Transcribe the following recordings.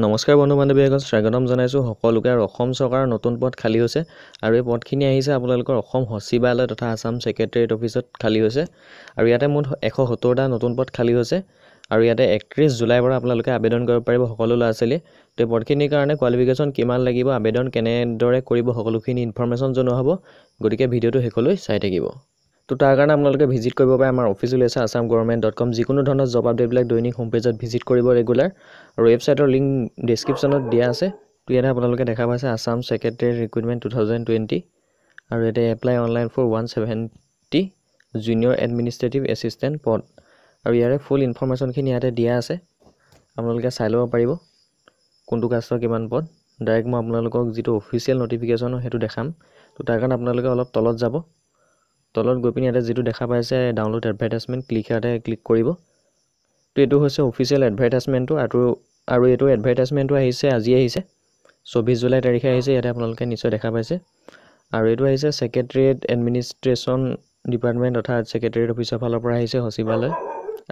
নমস্কাৰ বন্ধু বান্ধৱীসকল স্বাগতম জনাইছোঁ সকলোকে আৰু অসম চৰকাৰৰ নতুন পদ খালী হৈছে আৰু এই পদখিনি আহিছে আপোনালোকৰ অসম সচিবালয় তথা আছাম ছেক্ৰেটেৰিয়েট অফিচত খালী হৈছে আৰু ইয়াতে মোৰ এশ সত্তৰটা নতুন পদ খালী হৈছে আৰু ইয়াতে একত্ৰিছ জুলাইৰ পৰা আপোনালোকে আবেদন কৰিব পাৰিব সকলো ল'ৰা ছোৱালীয়ে তো এই পদখিনিৰ কাৰণে কোৱালিফিকেশ্যন কিমান লাগিব আবেদন কেনেদৰে কৰিব সকলোখিনি ইনফৰ্মেশ্যন জনোৱা হ'ব গতিকে ভিডিঅ'টো শেষলৈ চাই থাকিব তো তাৰ কাৰণে আপোনালোকে ভিজিট কৰিব পাৰে আমাৰ অফিচ ওলাইছে আছাম গভৰ্ণমেণ্ট ডট কম যিকোনো ধৰণৰ জব আপডেটবিলাক দৈনিক হোম পেজত ভিজিট কৰিব ৰেগুলাৰ আৰু ৱেবছাইটৰ লিংক ডিছক্ৰিপশ্যনত দিয়া আছে তো ইয়াতে আপোনালোকে দেখা পাইছে Assam secretary recruitment two thousand twenty আৰু ইয়াতে apply online for one seventy junior administrative assistant পদ আৰু ইয়াৰে ফুল ইনফৰ্মেশ্যনখিনি ইয়াতে দিয়া আছে আপোনালোকে চাই ল'ব পাৰিব কোনটো কাষ্টৰ কিমান পদ ডাইৰেক্ট মই আপোনালোকক যিটো অফিচিয়েল ন'টিফিকেশ্যন সেইটো দেখাম তো তাৰ কাৰণে আপোনালোকে অলপ তলত যাব তলত গৈ পিনি ইয়াতে যিটো দেখা পাইছে ডাউনলোড এডভাৰটাইজমেণ্ট ক্লিক ইয়াতে ক্লিক কৰিব তো এইটো হৈছে অফিচিয়েল এডভাৰটাইজমেণ্টটো আৰু আৰু এইটো এডভাৰটাইজমেণ্টটো আহিছে আজি আহিছে চৌব্বিছ জুলাই তাৰিখে আহিছে ইয়াতে আপোনালোকে নিশ্চয় দেখা পাইছে আৰু এইটো আহিছে ছেক্ৰেটেৰিয়েট এডমিনিষ্ট্ৰেশ্যন ডিপাৰ্টমেণ্ট অৰ্থাৎ ছেক্ৰেটেৰিয়েট অফিচৰ ফালৰ পৰা আহিছে সচিবালয়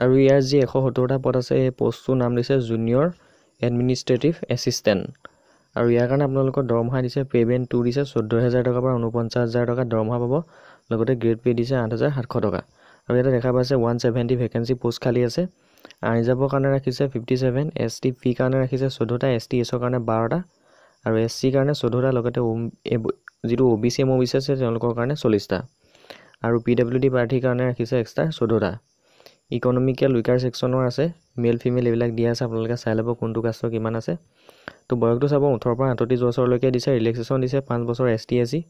আৰু ইয়াৰ যি এশ সত্তৰটা পদ আছে সেই পষ্টটোৰ নাম দিছে জুনিয়ৰ এডমিনিষ্ট্ৰেটিভ এছিষ্টেণ্ট আৰু ইয়াৰ কাৰণে আপোনালোকৰ দৰমহা দিছে পে'মেণ্টটো দিছে চৈধ্য হেজাৰ টকাৰ পৰা ঊনপঞ্চাছ হাজাৰ টকা দৰমহা পাব লগতে গ্ৰেড পে' দিছে আঠ হাজাৰ সাতশ টকা আৰু ইয়াতে দেখা পাইছে ওৱান ছেভেণ্টি ভেকেঞ্চি পোষ্ট খালী আছে আৰ্ণ জবৰ কাৰণে ৰাখিছে fifty seven S T P কাৰণে ৰাখিছে চৈধ্যটা এছ টি এছৰ কাৰণে বাৰটা আৰু এছ চিৰ কাৰণে চৈধ্যটা লগতে যিটো O' B C M O' B C আছে তেওঁলোকৰ কাৰণে চল্লিছটা আৰু পি ডাব্লিউ ডি প্ৰাৰ্থীৰ কাৰণে ৰাখিছে এক্সট্ৰা চৈধ্যটা ইকনমিকেল উইকাৰ ছেকশ্যনৰ আছে মেল ফিমেল এইবিলাক দিয়া আছে আপোনালোকে চাই ল'ব কোনটো কাষ্টৰ কিমান আছে তো বয়সটো চাব ওঠৰৰ পৰা আঠত্ৰিছ বছৰলৈকে দিছে ৰিলেক্সেশ্যন দিছে পাঁচ বছৰ এছ টি এছ চি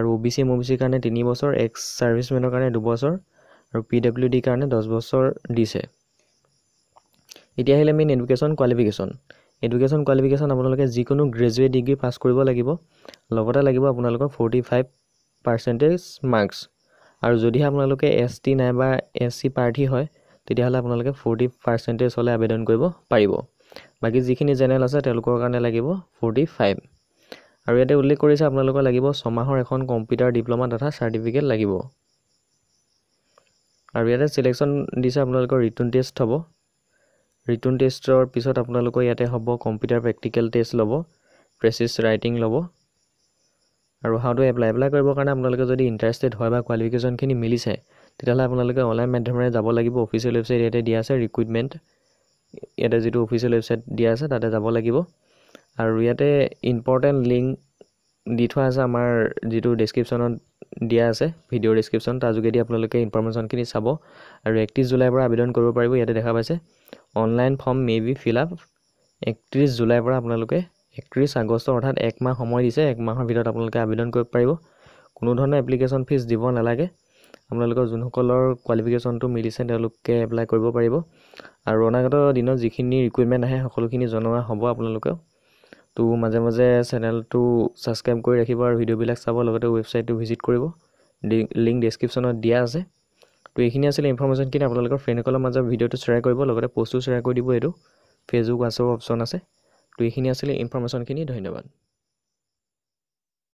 আৰু O' B C M O' B চিৰ কাৰণে তিনিবছৰ এক্স ছাৰ্ভিচমেনৰ কাৰণে দুবছৰ আৰু পি ডব্লিউ ডিৰ কাৰণে দহ বছৰ দিছে এতিয়া আহিলে main education qualification education qualification আপোনালোকে যিকোনো গ্ৰেজুৱেট ডিগ্ৰী পাছ কৰিব লাগিব লগতে লাগিব আপোনালোকৰ ফৰ্টি ফাইভ পাৰ্চেণ্টেজ মাৰ্কছ আৰু যদিহে আপোনালোকে এছ টি নাইবা এছ চি প্ৰাৰ্থী হয় তেতিয়াহ'লে আপোনালোকে ফৰ্টি পাৰ্চেণ্টেজ হ'লে আবেদন কৰিব পাৰিব বাকী যিখিনি জেনেৰেল আছে তেওঁলোকৰ কাৰণে লাগিব ফৰ্টি ফাইভ আৰু ইয়াতে উল্লেখ কৰিছে আপোনালোকৰ লাগিব ছমাহৰ এখন কম্পিউটাৰ ডিপ্ল'মা তথা চাৰ্টিফিকেট লাগিব আৰু ইয়াতে চিলেকশ্যন দিছে আপোনালোকৰ ৰিটুন টেষ্ট হ'ব ৰিটুন টেষ্টৰ পিছত আপোনালোকৰ ইয়াতে হ'ব কম্পিউটাৰ প্ৰেক্টিকেল টেষ্ট ল'ব প্ৰেচিচ ৰাইটিং ল'ব আৰু হাউ টু এপ্লাই এপ্লাই কৰিবৰ কাৰণে আপোনালোকে যদি ইণ্টাৰেষ্টেড হয় বা কোৱালিফিকেশ্যনখিনি মিলিছে তেতিয়াহ'লে আপোনালোকে অনলাইন মাধ্যমেৰে যাব লাগিব অফিচিয়েল ৱেবছাইট ইয়াতে দিয়া আছে ৰিক্ৰুইটমেণ্ট ইয়াতে যিটো অফিচিয়েল ৱেবছাইট দিয়া আছে তাতে যাব লাগিব আৰু ইয়াতে ইম্পৰ্টেণ্ট লিংক দি থোৱা আছে আমাৰ যিটো ডেছক্ৰিপশ্যনত দিয়া আছে ভিডিঅ' ডেছক্ৰিপশ্যন তাৰ যোগেদি আপোনালোকে ইনফৰমেশ্যনখিনি চাব আৰু একত্ৰিছ জুলাইৰ পৰা আবেদন কৰিব পাৰিব ইয়াতে দেখা পাইছে online form may be fill up একত্ৰিছ জুলাইৰ পৰা আপোনালোকে একত্ৰিছ আগষ্ট অৰ্থাৎ একমাহ সময় দিছে একমাহৰ ভিতৰত আপোনালোকে আবেদন কৰিব পাৰিব কোনো ধৰণৰ এপ্লিকেশ্যন ফিজ দিব নালাগে আপোনালোকৰ যোনসকলৰ কোৱালিফিকেশ্যনটো মিলিছে তেওঁলোকে এপ্লাই কৰিব পাৰিব আৰু অনাগত দিনত যিখিনি ৰিকুইটমেণ্ট আহে সকলোখিনি জনোৱা হ'ব আপোনালোকেও তো মাজে মাজে চেনেলটো ছাবস্ক্ৰাইব কৰি ৰাখিব আৰু ভিডিঅ'বিলাক চাব লগতে ৱেবছাইটটো ভিজিট কৰিব লিংক ডেছক্ৰিপশ্যনত দিয়া আছে তো এইখিনি আছিলে ইনফৰ্মেশ্যনখিনি আপোনালোকৰ ফ্ৰেণ্ডসকলৰ মাজত ভিডিঅ'টো শ্বেয়াৰ কৰিব লগতে পষ্টটো শ্বেয়াৰ কৰি দিব এইটো ফেচবুক হোৱাটছআপ অপশ্যন আছে তো এইখিনি আছিলে ইনফৰ্মেশ্যনখিনি ধন্যবাদ